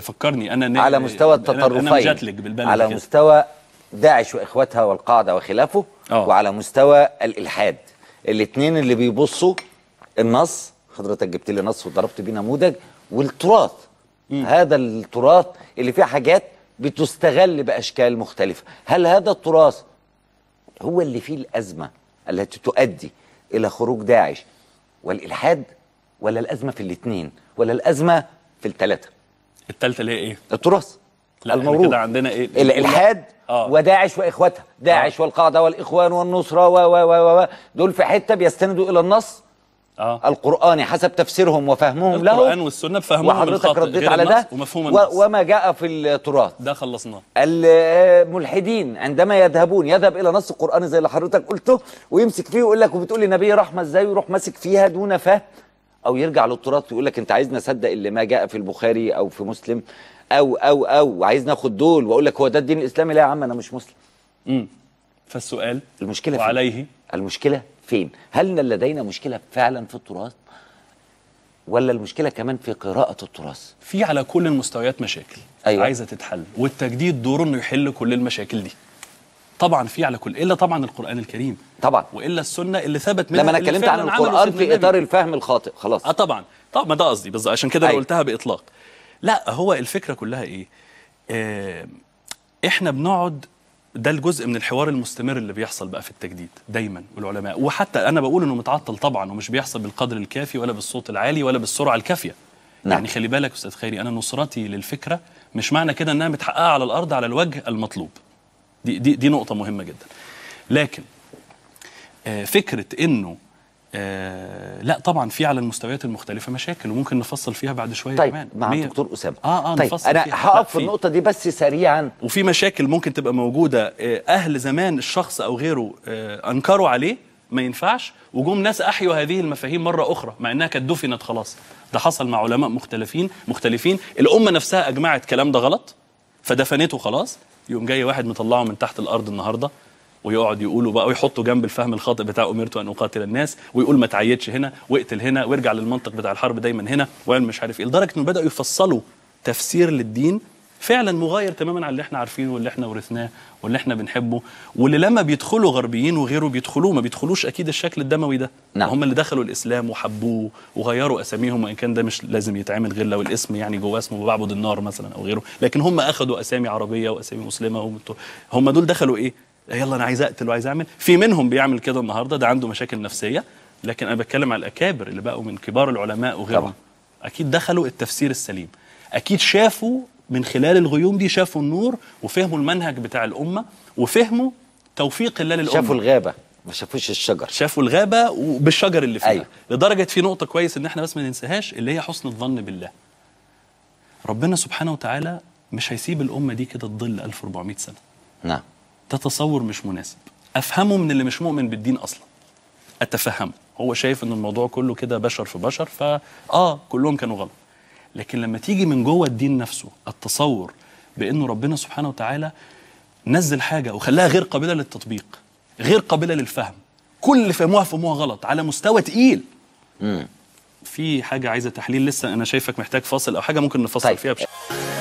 فكرني انا على مستوى التطرفين انا بالبلد على كده. مستوى داعش واخواتها والقاعده وخلافه أوه. وعلى مستوى الالحاد الاثنين اللي بيبصوا النص حضرتك جبت لي نص وضربت بيه نموذج والتراث مم. هذا التراث اللي فيه حاجات بتستغل باشكال مختلفه هل هذا التراث هو اللي فيه الازمه التي تؤدي الى خروج داعش والالحاد ولا الازمه في الاثنين ولا الازمه في الثلاثه الثالثه اللي هي ايه؟ التراث لا الموروث كده عندنا ايه؟ الالحاد آه. وداعش واخواتها، داعش آه. والقاعده والاخوان والنصره و و و و دول في حته بيستندوا الى النص آه. القرآني حسب تفسيرهم وفهمهم القرآن له القرآن والسنة بفهمهم وحضرتك رديت على ده ومفهوم النص. وما جاء في التراث ده خلصناه الملحدين عندما يذهبون يذهب إلى نص القرآن زي اللي حضرتك قلته ويمسك فيه ويقول لك وبتقول لي نبي رحمة إزاي ويروح ماسك فيها دون فهم او يرجع للتراث ويقول لك انت عايزنا اصدق اللي ما جاء في البخاري او في مسلم او او او عايزنا اخد دول واقول لك هو ده الدين الاسلامي لا يا عم انا مش مسلم امم فالسؤال المشكله وعليه فين؟ المشكله فين هل لدينا مشكله فعلا في التراث ولا المشكله كمان في قراءه التراث في على كل المستويات مشاكل أيوة. عايزه تتحل والتجديد دوره انه يحل كل المشاكل دي طبعا في على كل الا طبعا القران الكريم طبعا والا السنه اللي ثبت منها لما انا اتكلمت عن القران في اطار الفهم الخاطئ خلاص اه طبعا طبعا ما ده قصدي بالظبط عشان كده انا أيوه. قلتها باطلاق لا هو الفكره كلها ايه آه احنا بنقعد ده الجزء من الحوار المستمر اللي بيحصل بقى في التجديد دايما والعلماء وحتى انا بقول انه متعطل طبعا ومش بيحصل بالقدر الكافي ولا بالصوت العالي ولا بالسرعه الكافيه نعم. يعني خلي بالك استاذ خيري انا نصرتي للفكره مش معنى كده انها متحققه على الارض على الوجه المطلوب دي دي دي نقطه مهمه جدا لكن آه، فكره انه آه، لا طبعا في على المستويات المختلفه مشاكل وممكن نفصل فيها بعد شويه طيب كمان مع الدكتور اسامه اه اه طيب نفصل انا هقف في النقطه دي بس سريعا وفي مشاكل ممكن تبقى موجوده آه، اهل زمان الشخص او غيره انكروا عليه ما ينفعش وجم ناس احيوا هذه المفاهيم مره اخرى مع انها كانت دفنت خلاص ده حصل مع علماء مختلفين مختلفين الامه نفسها اجمعت الكلام ده غلط فدفنته خلاص يقوم جاي واحد مطلعه من تحت الارض النهارده ويقعد يقولوا بقى ويحطه جنب الفهم الخاطئ بتاع امرت ان اقاتل الناس ويقول ما تعيدش هنا واقتل هنا وارجع للمنطق بتاع الحرب دايما هنا واعمل مش عارف ايه لدرجه انه بداوا يفصلوا تفسير للدين فعلا مغاير تماما على اللي احنا عارفينه واللي احنا ورثناه واللي احنا بنحبه واللي لما بيدخلوا غربيين وغيره بيدخلوه ما بيدخلوش اكيد الشكل الدموي ده نعم. هم اللي دخلوا الاسلام وحبوه وغيروا اساميهم وان كان ده مش لازم يتعمل غير لو الاسم يعني جواه اسمه بعبد النار مثلا او غيره لكن هم اخذوا اسامي عربيه واسامي مسلمه هم دول دخلوا ايه يلا انا عايز اقتل وعايز اعمل في منهم بيعمل كده النهارده ده عنده مشاكل نفسيه لكن انا بتكلم على الاكابر اللي بقوا من كبار العلماء وغيرهم اكيد دخلوا التفسير السليم اكيد شافوا من خلال الغيوم دي شافوا النور وفهموا المنهج بتاع الامه وفهموا توفيق الله للامه شافوا الغابه ما شافوش الشجر شافوا الغابه وبالشجر اللي فيها أيوة. لدرجه في نقطه كويس ان احنا بس ما ننساهاش اللي هي حسن الظن بالله ربنا سبحانه وتعالى مش هيسيب الامه دي كده تضل 1400 سنه نعم ده تصور مش مناسب افهمه من اللي مش مؤمن بالدين اصلا اتفهمه هو شايف ان الموضوع كله كده بشر في بشر فاه كلهم كانوا غلط لكن لما تيجي من جوه الدين نفسه التصور بانه ربنا سبحانه وتعالى نزل حاجه وخلاها غير قابله للتطبيق غير قابله للفهم كل اللي فهموها فهموها غلط على مستوى تقيل في حاجه عايزه تحليل لسه انا شايفك محتاج فاصل او حاجه ممكن نفصل طيب. فيها بشكل